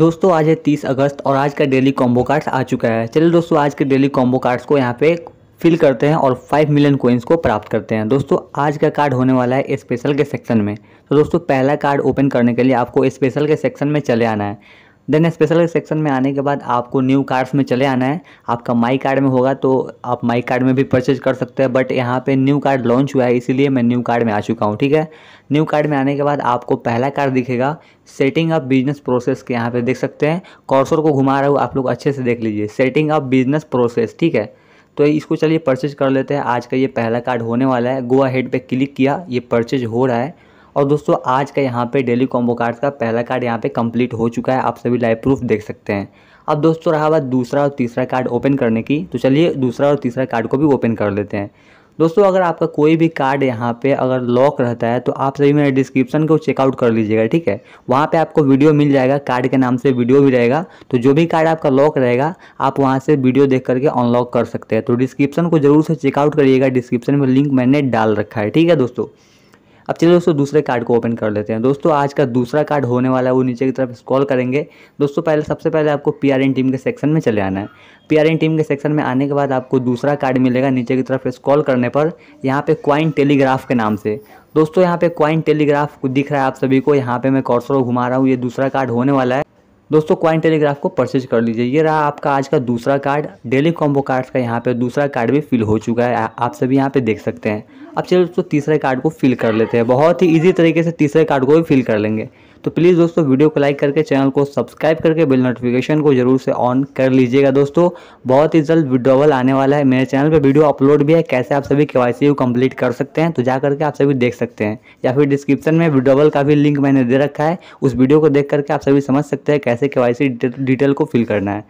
दोस्तों आज है 30 अगस्त और आज का डेली कॉम्बो कार्ड्स आ चुका है चलिए दोस्तों आज के डेली कॉम्बो कार्ड्स को यहाँ पे फिल करते हैं और 5 मिलियन कोइंस को प्राप्त करते हैं दोस्तों आज का कार्ड होने वाला है स्पेशल के सेक्शन में तो दोस्तों पहला कार्ड ओपन करने के लिए आपको स्पेशल के सेक्शन में चले आना है देन स्पेशल सेक्शन में आने के बाद आपको न्यू कार्ड्स में चले आना है आपका माई कार्ड में होगा तो आप माई कार्ड में भी परचेज कर सकते हैं बट यहाँ पे न्यू कार्ड लॉन्च हुआ है इसीलिए मैं न्यू कार्ड में आ चुका हूँ ठीक है न्यू कार्ड में आने के बाद आपको पहला कार्ड दिखेगा सेटिंग अप बिजनेस प्रोसेस के यहाँ पर देख सकते हैं कॉर्सर को घुमा रहा हूँ आप लोग अच्छे से देख लीजिए सेटिंग अप बिजनेस प्रोसेस ठीक है तो इसको चलिए परचेज कर लेते हैं आज का ये पहला कार्ड होने वाला है गोवा हेड पर क्लिक किया ये परचेज हो रहा है और दोस्तों आज का यहाँ पे डेली कॉम्बो कार्ड का पहला कार्ड यहाँ पे कंप्लीट हो चुका है आप सभी लाइव प्रूफ देख सकते हैं अब दोस्तों रहा बात दूसरा और तीसरा कार्ड ओपन करने की तो चलिए दूसरा और तीसरा कार्ड को भी ओपन कर लेते हैं दोस्तों अगर आपका कोई भी कार्ड यहाँ पे अगर लॉक रहता है तो आप सभी मेरे डिस्क्रिप्शन को चेकआउट कर लीजिएगा ठीक है वहाँ पे आपको वीडियो मिल जाएगा कार्ड के नाम से वीडियो भी रहेगा तो जो भी कार्ड आपका लॉक रहेगा आप वहाँ से वीडियो देख करके अनलॉक कर सकते हैं तो डिस्क्रिप्शन को जरूर से चेकआउट करिएगा डिस्क्रिप्शन में लिंक मैंने डाल रखा है ठीक है दोस्तों अब चलिए दोस्तों दूसरे कार्ड को ओपन कर लेते हैं दोस्तों आज का दूसरा कार्ड होने वाला है वो नीचे की तरफ स्क्रॉल करेंगे दोस्तों पहले सबसे पहले आपको पी टीम के सेक्शन में चले आना है पी टीम के सेक्शन में आने के बाद आपको दूसरा कार्ड मिलेगा नीचे की तरफ स्क्रॉल करने पर यहाँ पे क्वाइन टेलीग्राफ के नाम से दोस्तों यहाँ पे क्वाइन टेलीग्राफ दिख रहा है आप सभी को यहाँ पे मैं कॉर्सर घुमा रहा हूँ ये दूसरा कार्ड होने वाला है दोस्तों क्वाइन टेलीग्राफ को परचेज कर लीजिए ये रहा आपका आज का दूसरा कार्ड डेली कॉम्बो कार्ड्स का यहाँ पे दूसरा कार्ड भी फिल हो चुका है आप सभी यहाँ पे देख सकते हैं अब चलो दोस्तों तीसरे कार्ड को फिल कर लेते हैं बहुत ही ईजी तरीके से तीसरे कार्ड को भी फिल कर लेंगे तो प्लीज़ दोस्तों वीडियो को लाइक करके चैनल को सब्सक्राइब करके बिल नोटिफिकेशन को जरूर से ऑन कर लीजिएगा दोस्तों बहुत ही जल्द विड्रॉवल आने वाला है मेरे चैनल पर वीडियो अपलोड भी है कैसे आप सभी के को कम्प्लीट कर सकते हैं तो जा करके आप सभी देख सकते हैं या फिर डिस्क्रिप्शन में विड्रॉवल का भी लिंक मैंने दे रखा है उस वीडियो को देख करके आप सभी समझ सकते हैं कैसे के डिटेल को फिल करना है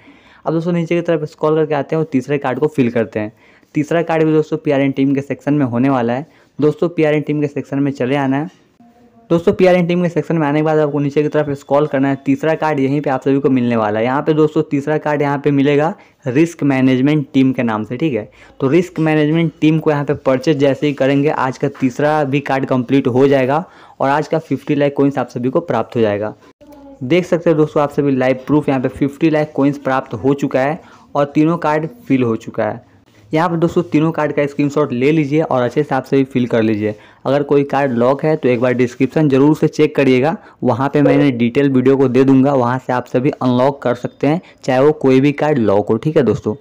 अब दोस्तों नीचे की तरफ स्कॉल करके आते हैं और तीसरे कार्ड को फिल करते हैं तीसरा कार्ड भी दोस्तों पी टीम के सेक्शन में होने वाला है दोस्तों पी टीम के सेक्शन में चले आना है दोस्तों पी आर एन टीम के सेक्शन में आने के बाद आपको नीचे की तरफ स्कॉल करना है तीसरा कार्ड यहीं पे आप सभी को मिलने वाला है यहाँ पे दोस्तों तीसरा कार्ड यहाँ पे मिलेगा रिस्क मैनेजमेंट टीम के नाम से ठीक है तो रिस्क मैनेजमेंट टीम को यहाँ पे परचेज जैसे ही करेंगे आज का तीसरा भी कार्ड कम्प्लीट हो जाएगा और आज का फिफ्टी लाख कोइंस आप सभी को प्राप्त हो जाएगा देख सकते हैं दोस्तों आप सभी लाइव प्रूफ यहाँ पे फिफ्टी लाख कोइंस प्राप्त हो चुका है और तीनों कार्ड फिल हो चुका है यहाँ पर दोस्तों तीनों कार्ड का स्क्रीनशॉट ले लीजिए और अच्छे से आपसे भी फिल कर लीजिए अगर कोई कार्ड लॉक है तो एक बार डिस्क्रिप्शन जरूर से चेक करिएगा वहाँ पे मैंने डिटेल वीडियो को दे दूंगा वहाँ से आप सभी अनलॉक कर सकते हैं चाहे वो कोई भी कार्ड लॉक हो ठीक है दोस्तों